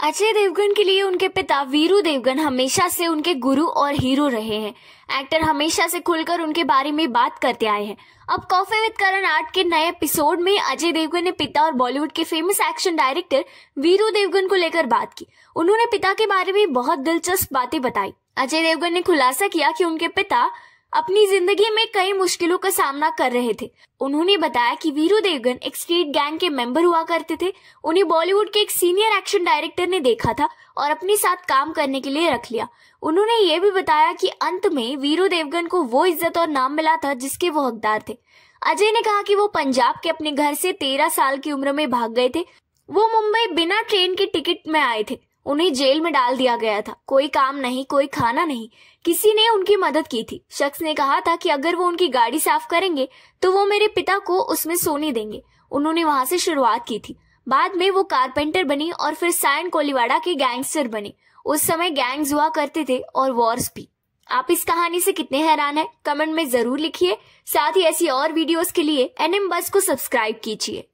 अजय देवगन के लिए उनके पिता वीरू देवगन हमेशा से उनके गुरु और हीरो रहे हैं एक्टर हमेशा से खुलकर उनके बारे में बात करते आए हैं अब कॉफी विद करण आर्ट के नए एपिसोड में अजय देवगन ने पिता और बॉलीवुड के famous action director Veeru Devgan को लेकर बात की उन्होंने पिता के बारे में बहुत दिलचस्प बातें बताई अजय देवगन ने खुलासा किया कि उनके पिता अपनी जिंदगी में कई मुश्किलों का सामना कर रहे थे उन्होंने बताया कि वीरू देवगन एक स्ट्रीट गैंग के मेंबर हुआ करते थे उन्हें बॉलीवुड के एक सीनियर एक्शन डायरेक्टर ने देखा था और अपने साथ काम करने के लिए रख लिया उन्होंने ये भी बताया कि अंत में वीरू देवगन को वो इज्जत और नाम मिला था जिसके वो हकदार थे अजय ने कहा कि वो पंजाब के अपने घर से तेरह साल की उम्र में भाग गए थे वो मुंबई बिना ट्रेन के टिकट में आए थे उन्हें जेल में डाल दिया गया था कोई काम नहीं कोई खाना नहीं किसी ने उनकी मदद की थी शख्स ने कहा था कि अगर वो उनकी गाड़ी साफ करेंगे तो वो मेरे पिता को उसमें सोने देंगे उन्होंने वहां से शुरुआत की थी बाद में वो कारपेंटर बनी और फिर साइन कोलिवाड़ा के गैंगस्टर बने उस समय गैंग्स हुआ करते थे और वॉर्स भी आप इस कहानी से कितने हैरान हैं कमेंट में जरूर लिखिए साथ ही ऐसी और वीडियोस के लिए एनएम बस को सब्सक्राइब कीजिए